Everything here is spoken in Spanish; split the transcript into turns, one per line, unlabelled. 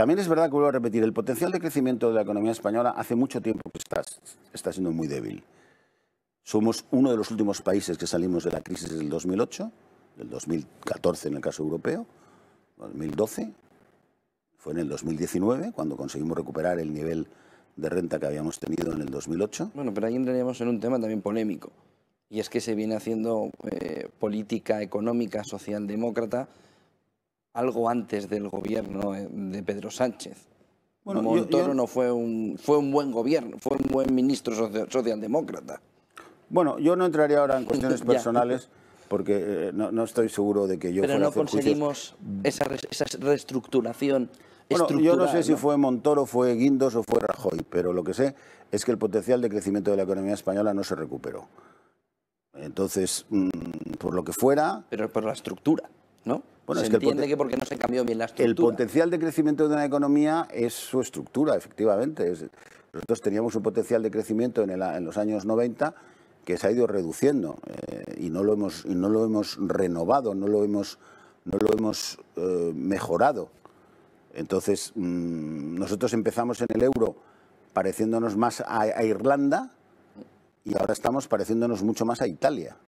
También es verdad que vuelvo a repetir, el potencial de crecimiento de la economía española hace mucho tiempo que está, siendo muy débil. Somos uno de los últimos países que salimos de la crisis del 2008, del 2014 en el caso europeo, 2012, fue
en el 2019 cuando conseguimos recuperar el nivel de renta que habíamos tenido en el 2008. Bueno, pero ahí entraríamos en un tema también polémico, y es que se viene haciendo eh, política económica socialdemócrata algo antes del gobierno eh, de Pedro Sánchez.
Bueno, Montoro
no fue un, fue un buen gobierno, fue un buen ministro socialdemócrata.
Bueno, yo no entraría ahora en cuestiones personales porque eh, no, estoy seguro de que yo Pero no conseguimos
esa, esa, reestructuración. Bueno, yo no sé si
fue Montoro, fue Guindos o fue Rajoy, pero lo que sé es que el potencial de crecimiento de la economía española no se recuperó. Entonces, mm, por lo que fuera...
Pero por la estructura, ¿no? Bueno, se es que entiende que porque no se cambió bien la estructura. El potencial de crecimiento
de una economía es su estructura, efectivamente. nosotros teníamos un potencial de crecimiento en, los años 90 que se ha ido reduciendo eh, y, no lo hemos, no lo hemos renovado, no lo hemos, no lo hemos eh, mejorado. Entonces, mm, nosotros empezamos en el euro pareciéndonos más a Irlanda y ahora estamos pareciéndonos mucho más a Italia.